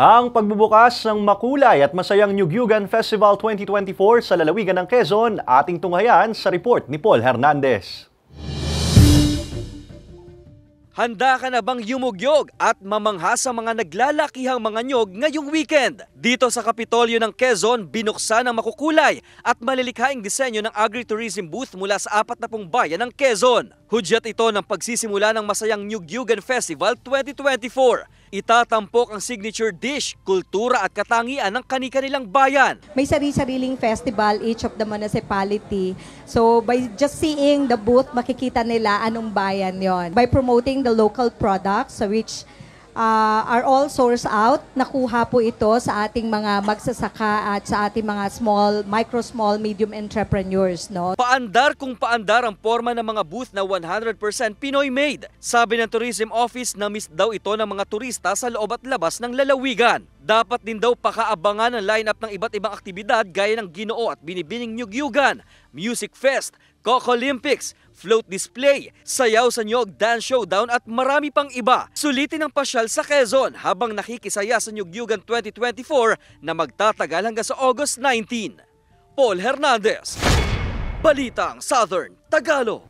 Ang pagbubukas ng makulay at masayang Nyugyugan Festival 2024 sa lalawigan ng Quezon, ating tunghayan sa report ni Paul Hernandez. Handa ka na bang yumugyog at mamangha sa mga naglalakihang mga nyog ngayong weekend? Dito sa Kapitolyo ng Quezon, binuksan ang makukulay at malilikhaing disenyo ng agritourism booth mula sa apat na pong bayan ng Quezon. Hudyat ito ng pagsisimula ng masayang Nyugyugan Festival 2024 Itatampok ang signature dish, kultura at katangian ng kani-kanilang bayan. May sarili-sariling festival each of the municipality. So by just seeing the booth, makikita nila anong bayan yon. By promoting the local products, which uh, are all sourced out. Nakuha po ito sa ating mga magsasaka at sa ating mga small, micro, small, medium entrepreneurs. No? Paandar kung paandar ang forma ng mga booth na 100% Pinoy-made. Sabi ng Tourism Office na miss daw ito ng mga turista sa loob at labas ng lalawigan. Dapat din daw pakaabangan ang lineup ng iba't ibang aktibidad gaya ng ginoo at binibining nyugyugan, music fest, Coco Olympics, float display, sayaw sa nyog, dance showdown at marami pang iba. Sulitin ang pasyal sa Quezon habang nakikisaya sa Nyugyugan 2024 na magtatagal hanggang sa August 19. Paul Hernandez, Balitang Southern Tagalog.